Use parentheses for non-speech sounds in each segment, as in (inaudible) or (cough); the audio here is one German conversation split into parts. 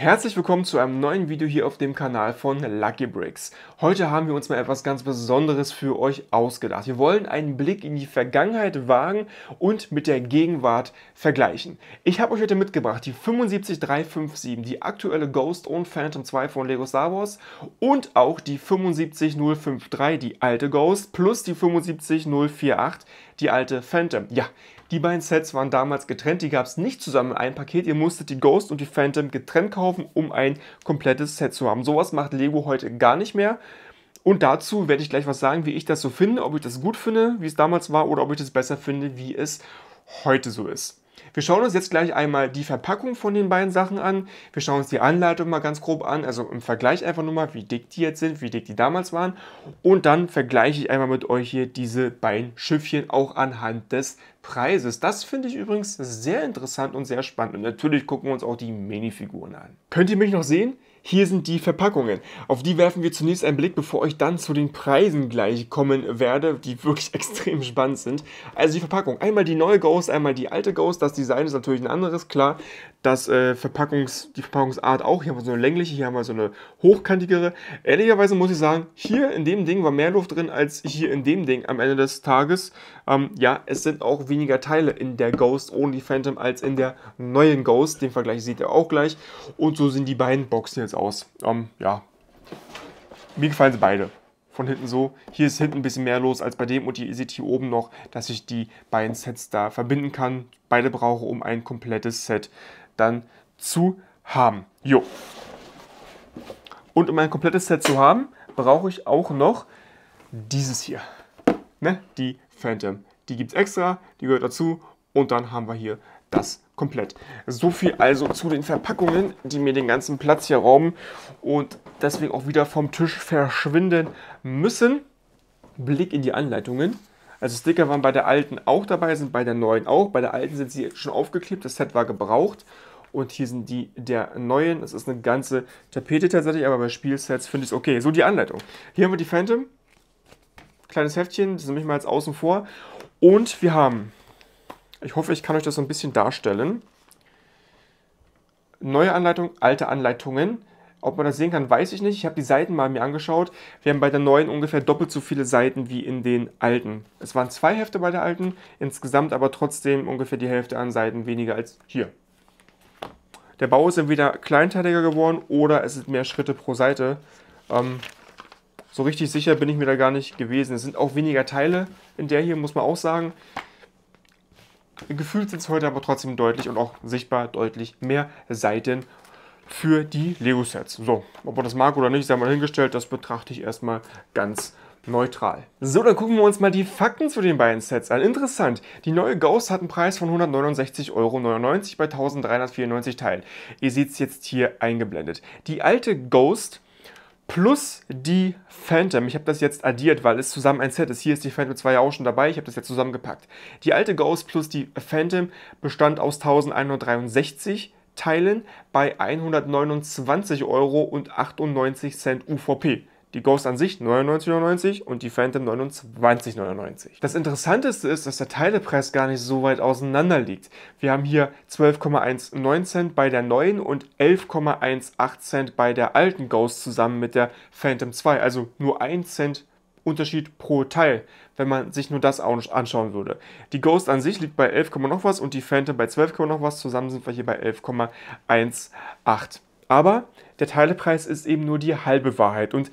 Herzlich willkommen zu einem neuen Video hier auf dem Kanal von Lucky Bricks. Heute haben wir uns mal etwas ganz Besonderes für euch ausgedacht. Wir wollen einen Blick in die Vergangenheit wagen und mit der Gegenwart vergleichen. Ich habe euch heute mitgebracht die 75357, die aktuelle Ghost und Phantom 2 von Lego Star Wars und auch die 75053, die alte Ghost, plus die 75048, die alte Phantom. Ja, die beiden Sets waren damals getrennt, die gab es nicht zusammen in einem Paket. Ihr musstet die Ghost und die Phantom getrennt kaufen, um ein komplettes Set zu haben. Sowas macht Lego heute gar nicht mehr. Und dazu werde ich gleich was sagen, wie ich das so finde, ob ich das gut finde, wie es damals war, oder ob ich das besser finde, wie es heute so ist. Wir schauen uns jetzt gleich einmal die Verpackung von den beiden Sachen an. Wir schauen uns die Anleitung mal ganz grob an, also im Vergleich einfach nur mal, wie dick die jetzt sind, wie dick die damals waren. Und dann vergleiche ich einmal mit euch hier diese beiden Schiffchen auch anhand des Preises. Das finde ich übrigens sehr interessant und sehr spannend. Und natürlich gucken wir uns auch die Minifiguren an. Könnt ihr mich noch sehen? Hier sind die Verpackungen. Auf die werfen wir zunächst einen Blick, bevor ich dann zu den Preisen gleich kommen werde, die wirklich (laughs) extrem spannend sind. Also die Verpackung. Einmal die neue Ghost, einmal die alte Ghost. Das Design ist natürlich ein anderes, klar. Das äh, Verpackungs, die Verpackungsart auch. Hier haben wir so eine längliche, hier haben wir so eine hochkantigere. Ehrlicherweise muss ich sagen, hier in dem Ding war mehr Luft drin als hier in dem Ding am Ende des Tages. Ähm, ja, es sind auch weniger Teile in der Ghost ohne die Phantom als in der neuen Ghost. Den Vergleich seht ihr auch gleich. Und so sind die beiden Boxen jetzt jetzt aus. Ähm, ja, mir gefallen sie beide. Von hinten so. Hier ist hinten ein bisschen mehr los als bei dem und ihr seht hier oben noch, dass ich die beiden Sets da verbinden kann. Beide brauche, um ein komplettes Set dann zu haben. Jo. Und um ein komplettes Set zu haben, brauche ich auch noch dieses hier. Ne? Die Phantom. Die gibt es extra, die gehört dazu. Und dann haben wir hier das komplett. So viel also zu den Verpackungen, die mir den ganzen Platz hier rauben und deswegen auch wieder vom Tisch verschwinden müssen. Blick in die Anleitungen. Also Sticker waren bei der alten auch dabei, sind bei der neuen auch. Bei der alten sind sie schon aufgeklebt, das Set war gebraucht. Und hier sind die der neuen. Es ist eine ganze Tapete tatsächlich, aber bei Spielsets finde ich es okay. So die Anleitung. Hier haben wir die Phantom. Kleines Heftchen, das nehme ich mal jetzt außen vor. Und wir haben ich hoffe, ich kann euch das so ein bisschen darstellen. Neue Anleitung, alte Anleitungen. Ob man das sehen kann, weiß ich nicht. Ich habe die Seiten mal mir angeschaut. Wir haben bei der neuen ungefähr doppelt so viele Seiten wie in den alten. Es waren zwei Hefte bei der alten, insgesamt aber trotzdem ungefähr die Hälfte an Seiten weniger als hier. Der Bau ist entweder kleinteiliger geworden oder es sind mehr Schritte pro Seite. Ähm, so richtig sicher bin ich mir da gar nicht gewesen. Es sind auch weniger Teile in der hier, muss man auch sagen. Gefühlt sind es heute aber trotzdem deutlich und auch sichtbar deutlich mehr Seiten für die Lego-Sets. So, ob man das mag oder nicht, sei mal hingestellt, das betrachte ich erstmal ganz neutral. So, dann gucken wir uns mal die Fakten zu den beiden Sets an. Interessant, die neue Ghost hat einen Preis von 169,99 Euro bei 1394 Teilen. Ihr seht es jetzt hier eingeblendet. Die alte Ghost plus die Phantom. Ich habe das jetzt addiert, weil es zusammen ein Set ist. Hier ist die Phantom 2 ja auch schon dabei. Ich habe das jetzt zusammengepackt. Die alte Ghost plus die Phantom bestand aus 1163 Teilen bei 129,98 Euro UVP die Ghost an sich 99,99 und die Phantom 29,99. Das Interessanteste ist, dass der Teilepreis gar nicht so weit auseinander liegt. Wir haben hier 12,19 Cent bei der neuen und 11,18 Cent bei der alten Ghost zusammen mit der Phantom 2, also nur 1 Cent Unterschied pro Teil, wenn man sich nur das anschauen würde. Die Ghost an sich liegt bei 11, noch was und die Phantom bei 12, noch was. Zusammen sind wir hier bei 11,18. Aber der Teilepreis ist eben nur die halbe Wahrheit und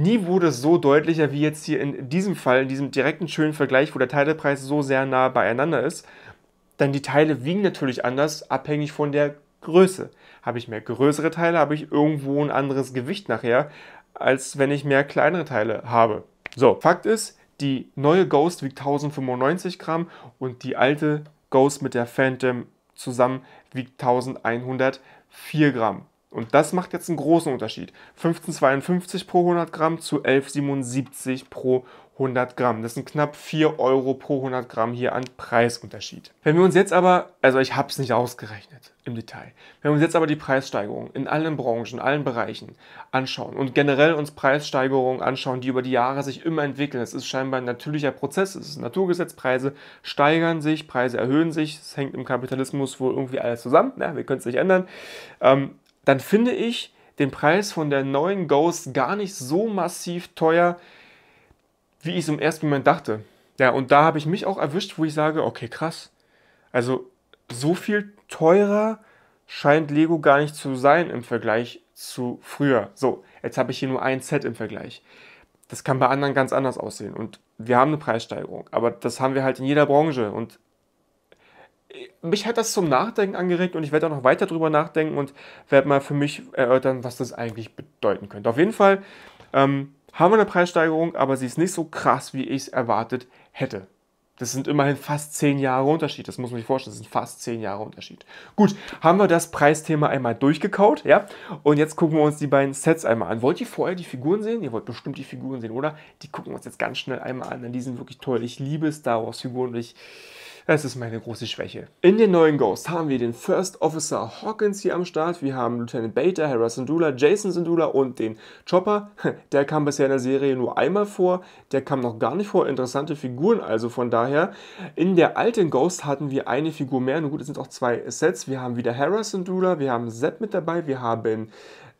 Nie wurde es so deutlicher wie jetzt hier in diesem Fall, in diesem direkten schönen Vergleich, wo der Teilepreis so sehr nah beieinander ist. Denn die Teile wiegen natürlich anders, abhängig von der Größe. Habe ich mehr größere Teile, habe ich irgendwo ein anderes Gewicht nachher, als wenn ich mehr kleinere Teile habe. So, Fakt ist, die neue Ghost wiegt 1095 Gramm und die alte Ghost mit der Phantom zusammen wiegt 1104 Gramm. Und das macht jetzt einen großen Unterschied. 15,52 pro 100 Gramm zu 11,77 pro 100 Gramm. Das sind knapp 4 Euro pro 100 Gramm hier an Preisunterschied. Wenn wir uns jetzt aber, also ich habe es nicht ausgerechnet im Detail, wenn wir uns jetzt aber die Preissteigerung in allen Branchen, in allen Bereichen anschauen und generell uns Preissteigerungen anschauen, die über die Jahre sich immer entwickeln, es ist scheinbar ein natürlicher Prozess, es ist ein Naturgesetz, Preise steigern sich, Preise erhöhen sich, es hängt im Kapitalismus wohl irgendwie alles zusammen, ne? wir können es nicht ändern. Ähm, dann finde ich den Preis von der neuen Ghost gar nicht so massiv teuer, wie ich es im ersten Moment dachte. Ja, und da habe ich mich auch erwischt, wo ich sage, okay, krass. Also so viel teurer scheint Lego gar nicht zu sein im Vergleich zu früher. So, jetzt habe ich hier nur ein Set im Vergleich. Das kann bei anderen ganz anders aussehen. Und wir haben eine Preissteigerung, aber das haben wir halt in jeder Branche. Und mich hat das zum Nachdenken angeregt und ich werde auch noch weiter drüber nachdenken und werde mal für mich erörtern, was das eigentlich bedeuten könnte. Auf jeden Fall ähm, haben wir eine Preissteigerung, aber sie ist nicht so krass, wie ich es erwartet hätte. Das sind immerhin fast zehn Jahre Unterschied. Das muss man sich vorstellen. Das sind fast zehn Jahre Unterschied. Gut, haben wir das Preisthema einmal durchgekaut, ja? Und jetzt gucken wir uns die beiden Sets einmal an. Wollt ihr vorher die Figuren sehen? Ihr wollt bestimmt die Figuren sehen, oder? Die gucken wir uns jetzt ganz schnell einmal an, denn die sind wirklich toll. Ich liebe Star Wars Figuren und ich das ist meine große Schwäche. In den neuen Ghosts haben wir den First Officer Hawkins hier am Start. Wir haben Lieutenant Beta, Hera Syndulla, Jason Syndulla und den Chopper. (laughs) Der kam bisher in der Serie nur einmal vor. Der kam noch gar nicht vor. Interessante Figuren also von daher. In der alten Ghost hatten wir eine Figur mehr. Nun gut, es sind auch zwei Sets. Wir haben wieder Hera Syndulla, wir haben Zed mit dabei, wir haben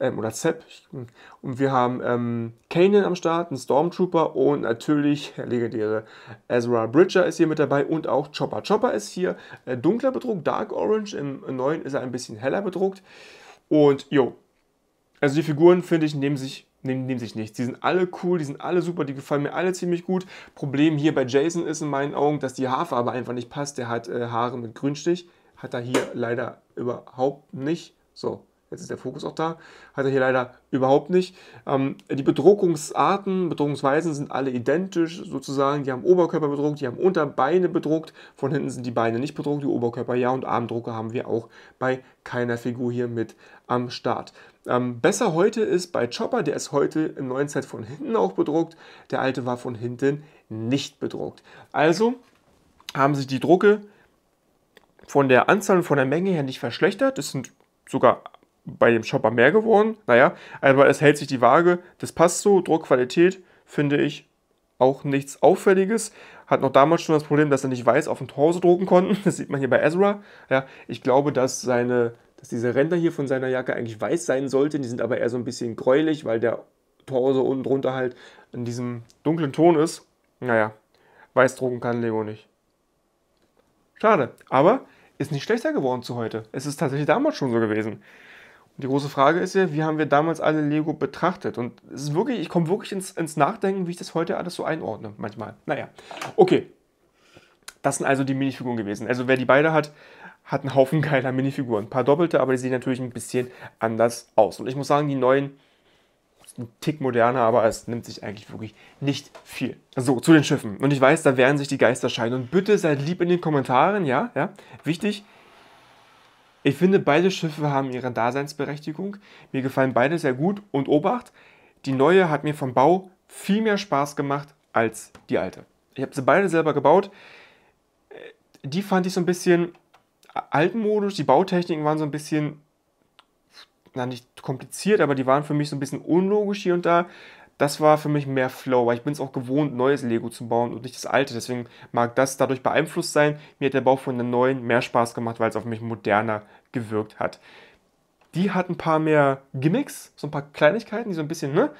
ähm, oder Zepp. Und wir haben ähm, Kanan am Start, einen Stormtrooper und natürlich der legendäre Ezra Bridger ist hier mit dabei und auch Chopper. Chopper ist hier äh, dunkler bedruckt, Dark Orange, im neuen ist er ein bisschen heller bedruckt. Und jo, also die Figuren, finde ich, nehmen sich nehmen, nehmen sich nichts. Die sind alle cool, die sind alle super, die gefallen mir alle ziemlich gut. Problem hier bei Jason ist in meinen Augen, dass die Haarfarbe einfach nicht passt. Der hat äh, Haare mit Grünstich, hat er hier leider überhaupt nicht. So, jetzt ist der Fokus auch da, hat er hier leider überhaupt nicht. Ähm, die Bedruckungsarten, Bedruckungsweisen sind alle identisch sozusagen. Die haben Oberkörper bedruckt, die haben Unterbeine bedruckt, von hinten sind die Beine nicht bedruckt, die Oberkörper ja und Armdrucke haben wir auch bei keiner Figur hier mit am Start. Ähm, besser heute ist bei Chopper, der ist heute im neuen Set von hinten auch bedruckt, der alte war von hinten nicht bedruckt. Also haben sich die Drucke von der Anzahl und von der Menge her nicht verschlechtert. Es sind sogar bei dem Shopper mehr geworden. Naja, aber es hält sich die Waage. Das passt so. Druckqualität finde ich auch nichts Auffälliges. Hat noch damals schon das Problem, dass er nicht weiß auf dem Torso drucken konnten. (laughs) Das sieht man hier bei Ezra. Ja, ich glaube, dass seine, dass diese Ränder hier von seiner Jacke eigentlich weiß sein sollten. Die sind aber eher so ein bisschen gräulich, weil der Torso unten drunter halt in diesem dunklen Ton ist. Naja, weiß drucken kann Lego nicht. Schade, aber ist nicht schlechter geworden zu heute. Es ist tatsächlich damals schon so gewesen. Die große Frage ist ja, wie haben wir damals alle Lego betrachtet? Und es ist wirklich, ich komme wirklich ins, ins Nachdenken, wie ich das heute alles so einordne, manchmal. Naja, okay. Das sind also die Minifiguren gewesen. Also wer die beide hat, hat einen Haufen (laughs) geiler Minifiguren. Ein paar doppelte, aber die sehen natürlich ein bisschen anders aus. Und ich muss sagen, die neuen ein Tick moderner, aber es nimmt sich eigentlich wirklich nicht viel. So, zu den Schiffen. Und ich weiß, da werden sich die Geister scheiden. Und bitte seid lieb in den Kommentaren, ja, ja. Wichtig, ich finde, beide Schiffe haben ihre Daseinsberechtigung. Mir gefallen beide sehr gut und Obacht, die neue hat mir vom Bau viel mehr Spaß gemacht als die alte. Ich habe sie beide selber gebaut. Äh, die fand ich so ein bisschen altmodisch. Die Bautechniken waren so ein bisschen, na nicht kompliziert, aber die waren für mich so ein bisschen unlogisch hier und da das war für mich mehr Flow, weil ich bin es auch gewohnt, neues Lego zu bauen und nicht das alte. Deswegen mag das dadurch beeinflusst sein. Mir hat der Bau von der neuen mehr Spaß gemacht, weil es auf mich moderner gewirkt hat. Die hat ein paar mehr Gimmicks, so ein paar Kleinigkeiten, die so ein bisschen, ne?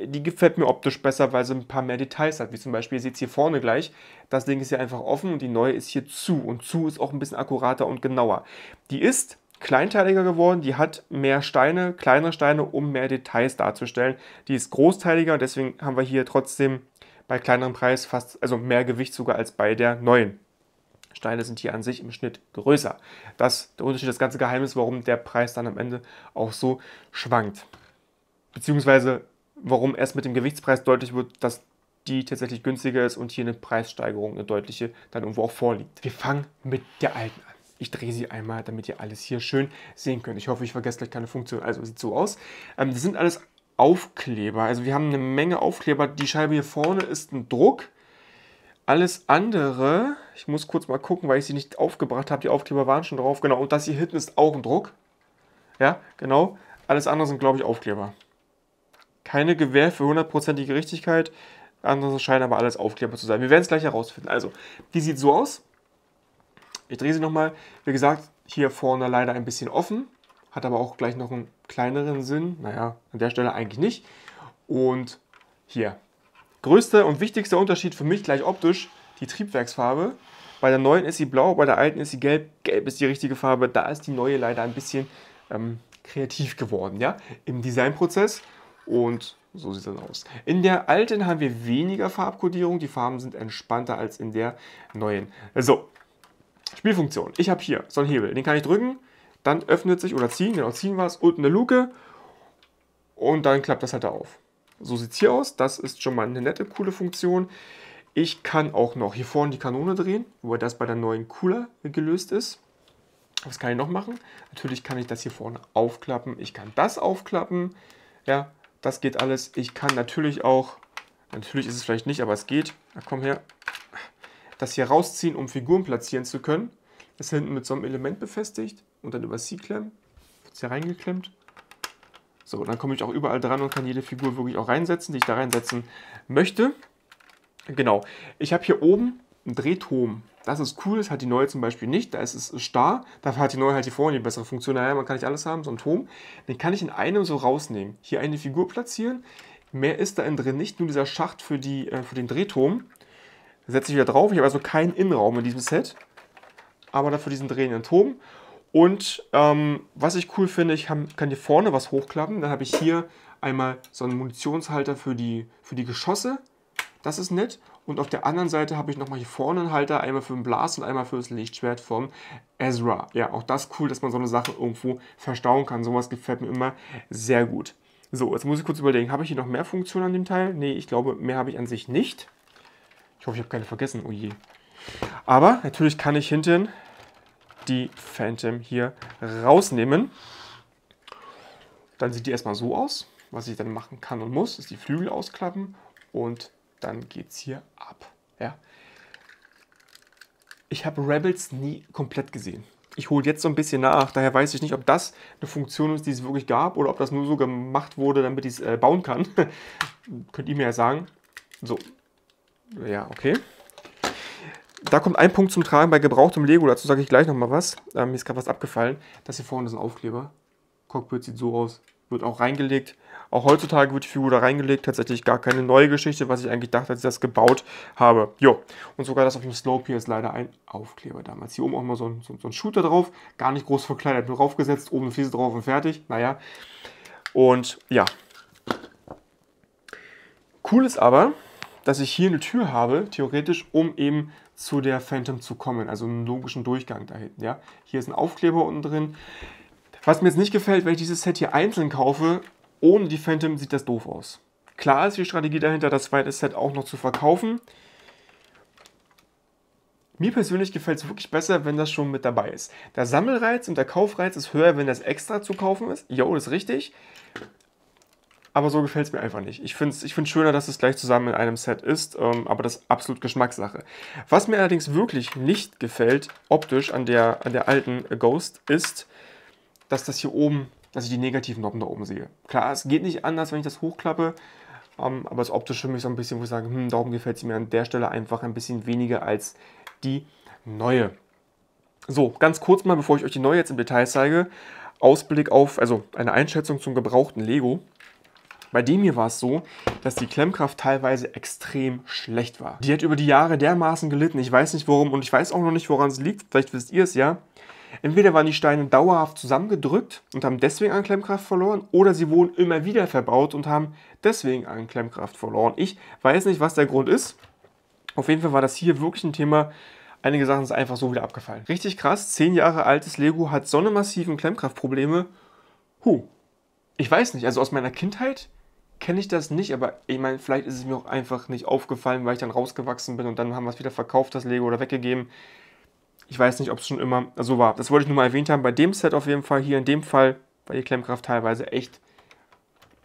Die gefällt mir optisch besser, weil sie ein paar mehr Details hat. Wie zum Beispiel, ihr seht es hier vorne gleich, das Ding ist hier einfach offen und die neue ist hier zu. Und zu ist auch ein bisschen akkurater und genauer. Die ist kleinteiliger geworden, die hat mehr Steine, kleinere Steine, um mehr Details darzustellen. Die ist großteiliger und deswegen haben wir hier trotzdem bei kleinerem Preis fast, also mehr Gewicht sogar als bei der neuen. Steine sind hier an sich im Schnitt größer. Das ist der Unterschied, das ganze Geheimnis, warum der Preis dann am Ende auch so schwankt. Beziehungsweise warum erst mit dem Gewichtspreis deutlich wird, dass die tatsächlich günstiger ist und hier eine Preissteigerung, eine deutliche, dann irgendwo auch vorliegt. Wir fangen mit der alten an. Ich drehe sie einmal, damit ihr alles hier schön sehen könnt. Ich hoffe, ich vergesse gleich keine Funktion. Also sieht so aus. Ähm, das sind alles Aufkleber. Also wir haben eine Menge Aufkleber. Die Scheibe hier vorne ist ein Druck. Alles andere, ich muss kurz mal gucken, weil ich sie nicht aufgebracht habe. Die Aufkleber waren schon drauf. Genau, und das hier hinten ist auch ein Druck. Ja, genau. Alles andere sind, glaube ich, Aufkleber. Keine Gewähr für hundertprozentige Richtigkeit. Andere scheinen aber alles Aufkleber zu sein. Wir werden es gleich herausfinden. Also, die sieht so aus. Ich drehe sie nochmal. Wie gesagt, hier vorne leider ein bisschen offen, hat aber auch gleich noch einen kleineren Sinn. Naja, an der Stelle eigentlich nicht. Und hier. Größter und wichtigster Unterschied für mich gleich optisch, die Triebwerksfarbe. Bei der neuen ist sie blau, bei der alten ist sie gelb. Gelb ist die richtige Farbe. Da ist die neue leider ein bisschen ähm, kreativ geworden, ja, im Designprozess. Und so sieht es dann aus. In der alten haben wir weniger Farbkodierung. Die Farben sind entspannter als in der neuen. So, Spielfunktion. Ich habe hier so einen Hebel, den kann ich drücken, dann öffnet sich oder ziehen, genau, ziehen war es, unten eine Luke und dann klappt das halt da auf. So sieht es hier aus, das ist schon mal eine nette, coole Funktion. Ich kann auch noch hier vorne die Kanone drehen, wo das bei der neuen cooler gelöst ist. Was kann ich noch machen? Natürlich kann ich das hier vorne aufklappen, ich kann das aufklappen, ja, das geht alles. Ich kann natürlich auch, natürlich ist es vielleicht nicht, aber es geht, na komm her, das hier rausziehen, um Figuren platzieren zu können. Ist hinten mit so einem Element befestigt und dann über C-Clamp wird es hier reingeklemmt. So, dann komme ich auch überall dran und kann jede Figur wirklich auch reinsetzen, die ich da reinsetzen möchte. Genau, ich habe hier oben einen Drehturm. Das ist cool, das hat die neue zum Beispiel nicht, da ist es starr. Dafür hat die neue halt hier vorne die bessere Funktion. Naja, man kann nicht alles haben, so ein Turm. Den kann ich in einem so rausnehmen. Hier eine Figur platzieren. Mehr ist da drin nicht, nur dieser Schacht für, die, äh, für den Drehturm setze ich wieder drauf. Ich habe also keinen Innenraum in diesem Set, aber dafür diesen drehenden Turm. Und ähm, was ich cool finde, ich kann hier vorne was hochklappen. Dann habe ich hier einmal so einen Munitionshalter für die, für die Geschosse. Das ist nett. Und auf der anderen Seite habe ich nochmal hier vorne einen Halter, einmal für den Blast und einmal für das Lichtschwert vom Ezra. Ja, auch das cool, dass man so eine Sache irgendwo verstauen kann. Sowas gefällt mir immer sehr gut. So, jetzt muss ich kurz überlegen, habe ich hier noch mehr Funktionen an dem Teil? Nee, ich glaube, mehr habe ich an sich nicht. Ich hoffe, ich habe keine vergessen. Oh je. Aber natürlich kann ich hinten die Phantom hier rausnehmen. Dann sieht die erstmal so aus. Was ich dann machen kann und muss, ist die Flügel ausklappen und dann geht es hier ab. Ja. Ich habe Rebels nie komplett gesehen. Ich hole jetzt so ein bisschen nach, daher weiß ich nicht, ob das eine Funktion ist, die es wirklich gab oder ob das nur so gemacht wurde, damit ich es äh, bauen kann. (laughs) Könnt ihr mir ja sagen. So, ja, okay. Da kommt ein Punkt zum Tragen bei gebrauchtem Lego, dazu sage ich gleich nochmal was. Ähm, mir ist gerade was abgefallen. Das hier vorne ist ein Aufkleber. Cockpit sieht so aus. Wird auch reingelegt. Auch heutzutage wird die Figur da reingelegt. Tatsächlich gar keine neue Geschichte, was ich eigentlich dachte, als ich das gebaut habe. Jo. Und sogar das auf dem Slope hier ist leider ein Aufkleber damals. Hier oben auch mal so ein, so, so ein Shooter drauf. Gar nicht groß verkleidet, nur draufgesetzt. Oben eine Fliese drauf und fertig. Naja. Und ja. Cool ist aber, dass ich hier eine Tür habe, theoretisch, um eben zu der Phantom zu kommen, also einen logischen Durchgang da hinten. Ja? Hier ist ein Aufkleber unten drin. Was mir jetzt nicht gefällt, wenn ich dieses Set hier einzeln kaufe, ohne die Phantom sieht das doof aus. Klar ist die Strategie dahinter, das zweite Set auch noch zu verkaufen. Mir persönlich gefällt es wirklich besser, wenn das schon mit dabei ist. Der Sammelreiz und der Kaufreiz ist höher, wenn das extra zu kaufen ist. Jo, das ist richtig aber so gefällt es mir einfach nicht. Ich finde es ich find's schöner, dass es gleich zusammen in einem Set ist, ähm, aber das ist absolut Geschmackssache. Was mir allerdings wirklich nicht gefällt, optisch an der, an der alten Ghost, ist, dass das hier oben, dass ich die negativen Noppen da oben sehe. Klar, es geht nicht anders, wenn ich das hochklappe, ähm, aber das optisch für mich so ein bisschen, wo ich sage, hm, darum gefällt es mir an der Stelle einfach ein bisschen weniger als die neue. So, ganz kurz mal, bevor ich euch die neue jetzt im Detail zeige, Ausblick auf, also eine Einschätzung zum gebrauchten Lego. Bei dem hier war es so, dass die Klemmkraft teilweise extrem schlecht war. Die hat über die Jahre dermaßen gelitten. Ich weiß nicht warum und ich weiß auch noch nicht, woran es liegt. Vielleicht wisst ihr es ja. Entweder waren die Steine dauerhaft zusammengedrückt und haben deswegen an Klemmkraft verloren, oder sie wurden immer wieder verbaut und haben deswegen an Klemmkraft verloren. Ich weiß nicht, was der Grund ist. Auf jeden Fall war das hier wirklich ein Thema. Einige Sachen sind einfach so wieder abgefallen. Richtig krass, 10 Jahre altes Lego hat so eine massiven Klemmkraftprobleme. Huh, ich weiß nicht, also aus meiner Kindheit kenne ich das nicht, aber ich meine, vielleicht ist es mir auch einfach nicht aufgefallen, weil ich dann rausgewachsen bin und dann haben wir es wieder verkauft, das Lego oder weggegeben. Ich weiß nicht, ob es schon immer so war. Das wollte ich nur mal erwähnt haben. Bei dem Set auf jeden Fall, hier in dem Fall, war die Klemmkraft teilweise echt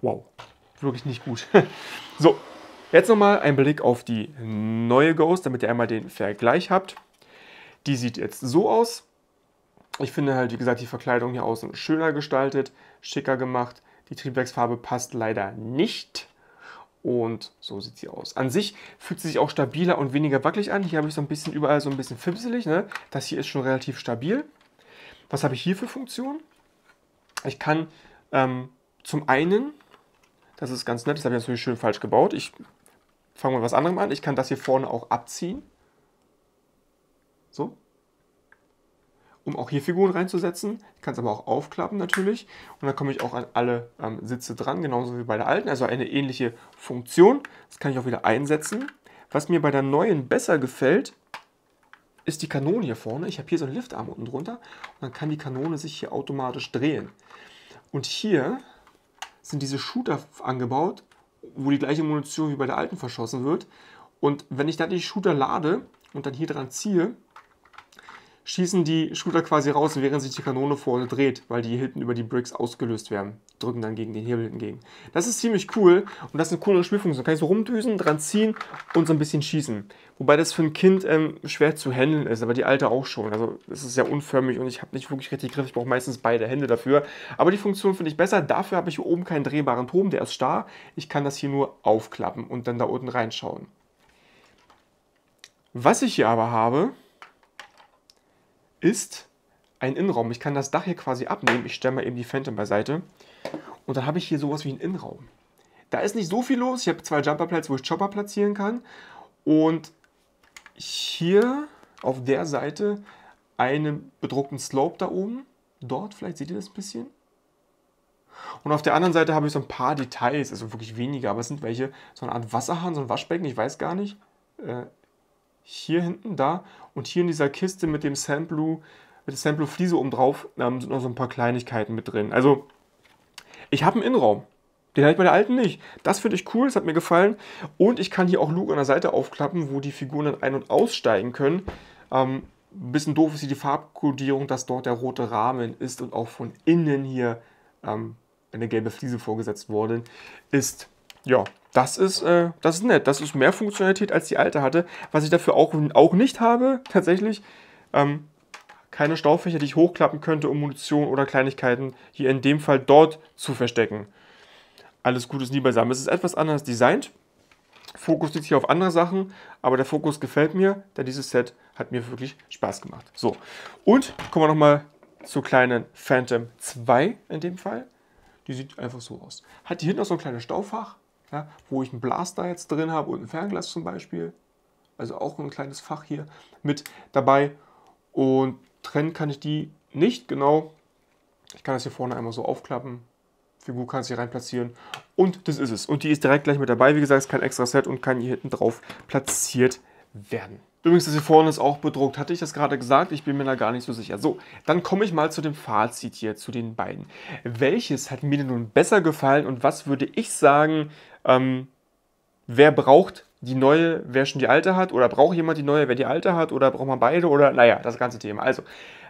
wow, wirklich nicht gut. (laughs) so, jetzt nochmal ein Blick auf die neue Ghost, damit ihr einmal den Vergleich habt. Die sieht jetzt so aus. Ich finde halt, wie gesagt, die Verkleidung hier außen schöner gestaltet, schicker gemacht. Die Triebwerksfarbe passt leider nicht. Und so sieht sie aus. An sich fühlt sie sich auch stabiler und weniger wackelig an. Hier habe ich so ein bisschen überall so ein bisschen fipselig. Ne? Das hier ist schon relativ stabil. Was habe ich hier für Funktionen? Ich kann ähm, zum einen, das ist ganz nett, das habe ich natürlich schön falsch gebaut. Ich fange mal was anderem an. Ich kann das hier vorne auch abziehen. So, um auch hier Figuren reinzusetzen. Ich kann es aber auch aufklappen natürlich. Und dann komme ich auch an alle ähm, Sitze dran, genauso wie bei der alten. Also eine ähnliche Funktion. Das kann ich auch wieder einsetzen. Was mir bei der neuen besser gefällt, ist die Kanone hier vorne. Ich habe hier so einen Liftarm unten drunter. Und dann kann die Kanone sich hier automatisch drehen. Und hier sind diese Shooter angebaut, wo die gleiche Munition wie bei der alten verschossen wird. Und wenn ich dann die Shooter lade und dann hier dran ziehe, schießen die Shooter quasi raus, während sich die Kanone vorne dreht, weil die hinten über die Bricks ausgelöst werden. Drücken dann gegen den Hebel hingegen. Das ist ziemlich cool und das ist eine coole Spielfunktion. Kann ich so rumdüsen, dran ziehen und so ein bisschen schießen. Wobei das für ein Kind ähm, schwer zu handeln ist, aber die alte auch schon. Also es ist sehr unförmig und ich habe nicht wirklich richtig Griff. Ich brauche meistens beide Hände dafür. Aber die Funktion finde ich besser. Dafür habe ich hier oben keinen drehbaren Turm, der ist starr. Ich kann das hier nur aufklappen und dann da unten reinschauen. Was ich hier aber habe, ist ein Innenraum. Ich kann das Dach hier quasi abnehmen. Ich stelle mal eben die Phantom beiseite. Und dann habe ich hier sowas wie einen Innenraum. Da ist nicht so viel los. Ich habe zwei Jumperplätze, wo ich Chopper platzieren kann. Und hier auf der Seite einen bedruckten Slope da oben. Dort, vielleicht seht ihr das ein bisschen. Und auf der anderen Seite habe ich so ein paar Details, also wirklich weniger, aber es sind welche. So eine Art Wasserhahn, so ein Waschbecken, ich weiß gar nicht. Äh, hier hinten, da. Und hier in dieser Kiste mit dem Sandblue, mit der Sandblue Fliese obendrauf, ähm, sind noch so ein paar Kleinigkeiten mit drin. Also, ich habe einen Innenraum. Den hatte ich bei der alten nicht. Das finde ich cool, das hat mir gefallen. Und ich kann hier auch Luke an der Seite aufklappen, wo die Figuren dann ein- und aussteigen können. Ähm, bisschen doof ist hier die Farbkodierung, dass dort der rote Rahmen ist und auch von innen hier ähm, eine gelbe Fliese vorgesetzt worden ist. Ja, das ist, äh, das ist nett. Das ist mehr Funktionalität, als die alte hatte. Was ich dafür auch, auch nicht habe, tatsächlich, ähm, keine Staufächer, die ich hochklappen könnte, um Munition oder Kleinigkeiten hier in dem Fall dort zu verstecken. Alles Gutes nie beisammen. Es ist etwas anders designt. Fokus liegt hier auf andere Sachen, aber der Fokus gefällt mir, denn dieses Set hat mir wirklich Spaß gemacht. So, und kommen wir nochmal zur kleinen Phantom 2 in dem Fall. Die sieht einfach so aus. Hat hier hinten auch so ein kleines Staufach ja, wo ich einen Blaster jetzt drin habe und ein Fernglas zum Beispiel, also auch ein kleines Fach hier mit dabei und trennen kann ich die nicht genau. Ich kann das hier vorne einmal so aufklappen, Figur kann es hier rein platzieren und das ist es. Und die ist direkt gleich mit dabei, wie gesagt, es ist kein extra Set und kann hier hinten drauf platziert werden. Übrigens, das hier vorne ist auch bedruckt. Hatte ich das gerade gesagt? Ich bin mir da gar nicht so sicher. So, dann komme ich mal zu dem Fazit hier, zu den beiden. Welches hat mir denn nun besser gefallen und was würde ich sagen, ähm, wer braucht die neue, wer schon die alte hat? Oder braucht jemand die neue, wer die alte hat? Oder braucht man beide? Oder naja, das ganze Thema. Also,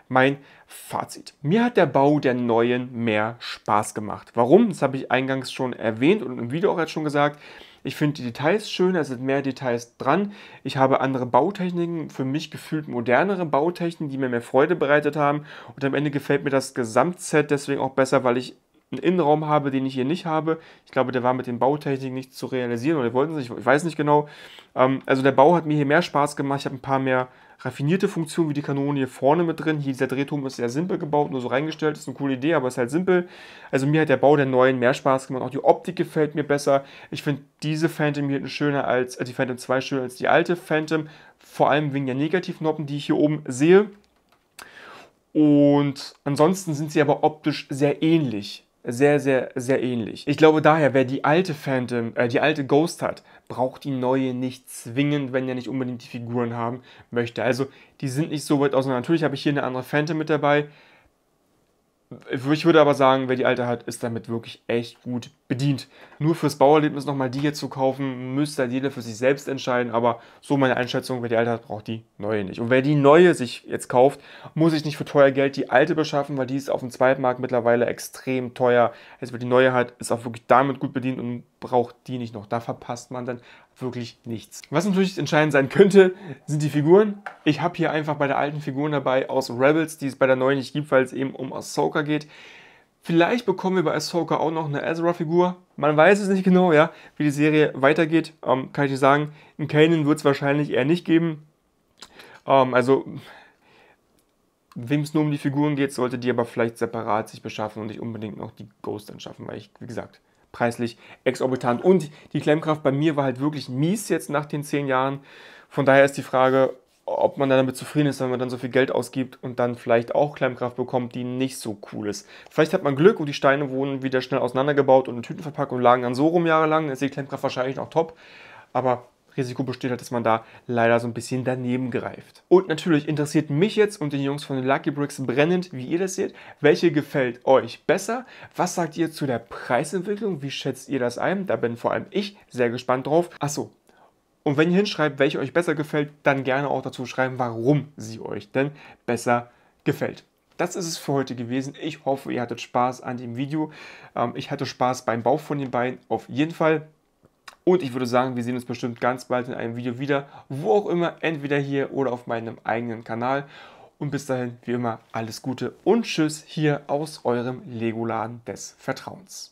mein Fazit. Mir hat der Bau der neuen mehr Spaß gemacht. Warum? Das habe ich eingangs schon erwähnt und im Video auch jetzt schon gesagt. Ich finde die Details schön, es sind mehr Details dran. Ich habe andere Bautechniken, für mich gefühlt modernere Bautechniken, die mir mehr Freude bereitet haben. Und am Ende gefällt mir das Gesamtset deswegen auch besser, weil ich einen Innenraum habe, den ich hier nicht habe. Ich glaube, der war mit den Bautechniken nicht zu realisieren oder wollten sie nicht, ich weiß nicht genau. Ähm, also der Bau hat mir hier mehr Spaß gemacht, ich habe ein paar mehr raffinierte Funktion wie die Kanone hier vorne mit drin. Hier dieser Drehturm ist sehr simpel gebaut, nur so reingestellt. Ist eine coole Idee, aber ist halt simpel. Also mir hat der Bau der neuen mehr Spaß gemacht. Auch die Optik gefällt mir besser. Ich finde diese Phantom hier schöner als, äh, die Phantom 2 schöner als die alte Phantom. Vor allem wegen der Negativnoppen, die ich hier oben sehe. Und ansonsten sind sie aber optisch sehr ähnlich sehr, sehr, sehr ähnlich. Ich glaube daher, wer die alte Phantom, äh, die alte Ghost hat, braucht die neue nicht zwingend, wenn er nicht unbedingt die Figuren haben möchte. Also die sind nicht so weit auseinander. Natürlich habe ich hier eine andere Phantom mit dabei. Ich würde aber sagen, wer die alte hat, ist damit wirklich echt gut bedient. Nur fürs Bauerlebnis nochmal die hier zu kaufen, müsste halt jeder für sich selbst entscheiden, aber so meine Einschätzung, wer die alte hat, braucht die neue nicht. Und wer die neue sich jetzt kauft, muss sich nicht für teuer Geld die alte beschaffen, weil die ist auf dem Zweitmarkt mittlerweile extrem teuer. Also wer die neue hat, ist auch wirklich damit gut bedient und braucht die nicht noch. Da verpasst man dann wirklich nichts. Was natürlich entscheidend sein könnte, sind die Figuren. Ich habe hier einfach bei der alten Figuren dabei aus Rebels, die es bei der neuen nicht gibt, weil es eben um Ahsoka geht. Vielleicht bekommen wir bei Ahsoka auch noch eine Ezra-Figur. Man weiß es nicht genau, ja, wie die Serie weitergeht. Ähm, kann ich nicht sagen. In Kanan wird es wahrscheinlich eher nicht geben. Ähm, also, wem es nur um die Figuren geht, sollte die aber vielleicht separat sich beschaffen und nicht unbedingt noch die Ghost anschaffen, weil ich, wie gesagt, preislich exorbitant. Und die Klemmkraft bei mir war halt wirklich mies jetzt nach den zehn Jahren. Von daher ist die Frage, ob man damit zufrieden ist, wenn man dann so viel Geld ausgibt und dann vielleicht auch Kleinkraft bekommt, die nicht so cool ist. Vielleicht hat man Glück und die Steine wurden wieder schnell auseinandergebaut und in Tüten verpackt und lagen dann so rum jahrelang, dann ist die Kleinkraft wahrscheinlich noch top, aber Risiko besteht halt, dass man da leider so ein bisschen daneben greift. Und natürlich interessiert mich jetzt und den Jungs von den Lucky Bricks brennend, wie ihr das seht. Welche gefällt euch besser? Was sagt ihr zu der Preisentwicklung? Wie schätzt ihr das ein? Da bin vor allem ich sehr gespannt drauf. Achso, und wenn ihr hinschreibt, welche euch besser gefällt, dann gerne auch dazu schreiben, warum sie euch denn besser gefällt. Das ist es für heute gewesen. Ich hoffe, ihr hattet Spaß an dem Video. Ähm, ich hatte Spaß beim Bauch von den Beinen, auf jeden Fall. Und ich würde sagen, wir sehen uns bestimmt ganz bald in einem Video wieder, wo auch immer, entweder hier oder auf meinem eigenen Kanal. Und bis dahin, wie immer, alles Gute und Tschüss hier aus eurem Legoladen des Vertrauens.